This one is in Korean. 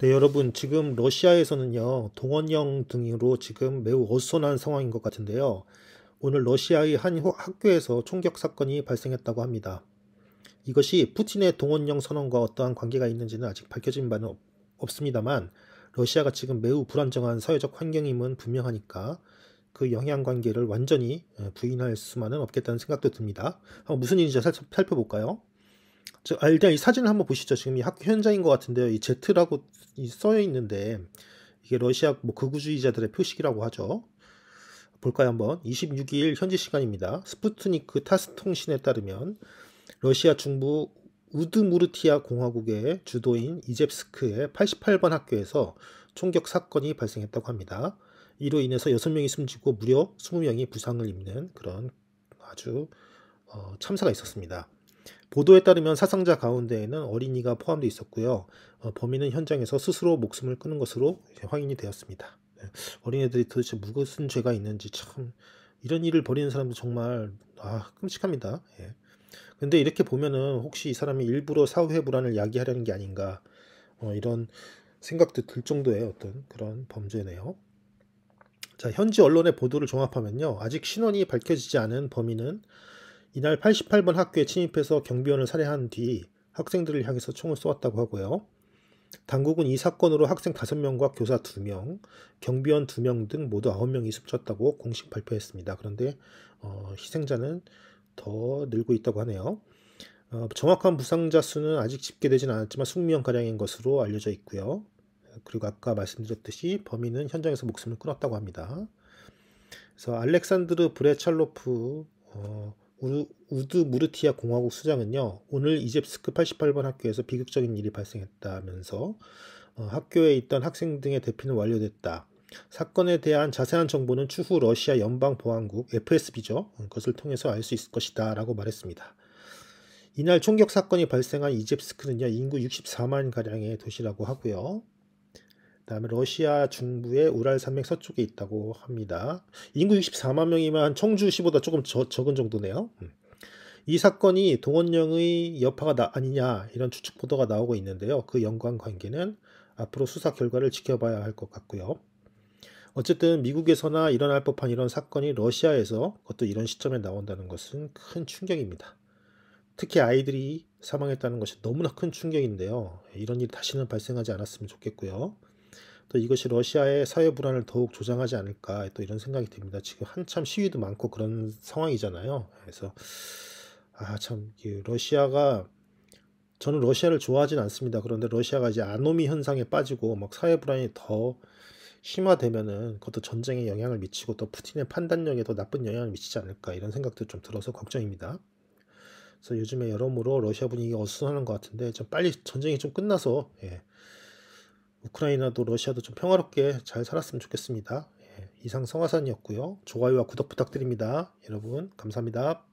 네, 여러분 지금 러시아에서는요 동원령 등으로 지금 매우 어수선한 상황인 것 같은데요. 오늘 러시아의 한 학교에서 총격 사건이 발생했다고 합니다. 이것이 푸틴의 동원령 선언과 어떠한 관계가 있는지는 아직 밝혀진 바는 없, 없습니다만 러시아가 지금 매우 불안정한 사회적 환경임은 분명하니까 그 영향 관계를 완전히 부인할 수만은 없겠다는 생각도 듭니다. 무슨 일인지 살펴볼까요? 아, 일단 이 사진을 한번 보시죠. 지금 이 학교 현장인 것 같은데요. 이 Z라고 써여 있는데 이게 러시아 뭐 극우주의자들의 표식이라고 하죠. 볼까요 한번 26일 현지 시간입니다. 스푸트니크 타스 통신에 따르면 러시아 중부 우드무르티아 공화국의 주도인 이젭스크의 88번 학교에서 총격 사건이 발생했다고 합니다. 이로 인해서 6명이 숨지고 무려 20명이 부상을 입는 그런 아주 어, 참사가 있었습니다. 보도에 따르면 사상자 가운데에는 어린이가 포함되어 있었고요. 어, 범인은 현장에서 스스로 목숨을 끊은 것으로 확인이 되었습니다. 네. 어린애들이 도대체 무슨 죄가 있는지 참 이런 일을 벌이는 사람도 정말 아 끔찍합니다. 예. 근데 이렇게 보면은 혹시 이 사람이 일부러 사회 불안을 야기하려는 게 아닌가 어, 이런 생각도 들 정도의 어떤 그런 범죄네요. 자 현지 언론의 보도를 종합하면요 아직 신원이 밝혀지지 않은 범인은 이날 88번 학교에 침입해서 경비원을 살해한 뒤 학생들을 향해서 총을 쏘았다고 하고요. 당국은 이 사건으로 학생 5명과 교사 2명, 경비원 2명 등 모두 9명이 숨졌다고 공식 발표했습니다. 그런데 어, 희생자는 더 늘고 있다고 하네요. 어, 정확한 부상자 수는 아직 집계되진 않았지만 숙명가량인 것으로 알려져 있고요. 그리고 아까 말씀드렸듯이 범인은 현장에서 목숨을 끊었다고 합니다. 그래서 알렉산드르 브레찰로프 어, 우드 무르티아 공화국 수장은요, 오늘 이집스크 88번 학교에서 비극적인 일이 발생했다면서 어, 학교에 있던 학생 등의 대피는 완료됐다. 사건에 대한 자세한 정보는 추후 러시아 연방보안국 FSB죠. 어, 그것을 통해서 알 수 있을 것이다 라고 말했습니다. 이날 총격 사건이 발생한 이집스크는요, 인구 64만가량의 도시라고 하고요. 다음에 러시아 중부의 우랄 산맥 서쪽에 있다고 합니다. 인구 64만 명이면 청주시보다 조금 저, 적은 정도네요. 음. 이 사건이 동원령의 여파가 나, 아니냐 이런 추측 보도가 나오고 있는데요. 그 연관 관계는 앞으로 수사 결과를 지켜봐야 할 것 같고요. 어쨌든 미국에서나 일어날 법한 이런 사건이 러시아에서 그것도 이런 시점에 나온다는 것은 큰 충격입니다. 특히 아이들이 사망했다는 것이 너무나 큰 충격인데요. 이런 일이 다시는 발생하지 않았으면 좋겠고요. 또 이것이 러시아의 사회 불안을 더욱 조장하지 않을까 또 이런 생각이 듭니다. 지금 한참 시위도 많고 그런 상황이잖아요. 그래서 아 참 러시아가 저는 러시아를 좋아하진 않습니다. 그런데 러시아가 이제 아노미 현상에 빠지고 막 사회 불안이 더 심화되면은 그것도 전쟁에 영향을 미치고 또 푸틴의 판단력에 더 나쁜 영향을 미치지 않을까 이런 생각도 좀 들어서 걱정입니다. 그래서 요즘에 여러모로 러시아 분위기가 어수선한 것 같은데 좀 빨리 전쟁이 좀 끝나서 예, 우크라이나도 러시아도 좀 평화롭게 잘 살았으면 좋겠습니다. 예, 이상 성화산이었고요. 좋아요와 구독 부탁드립니다. 여러분 감사합니다.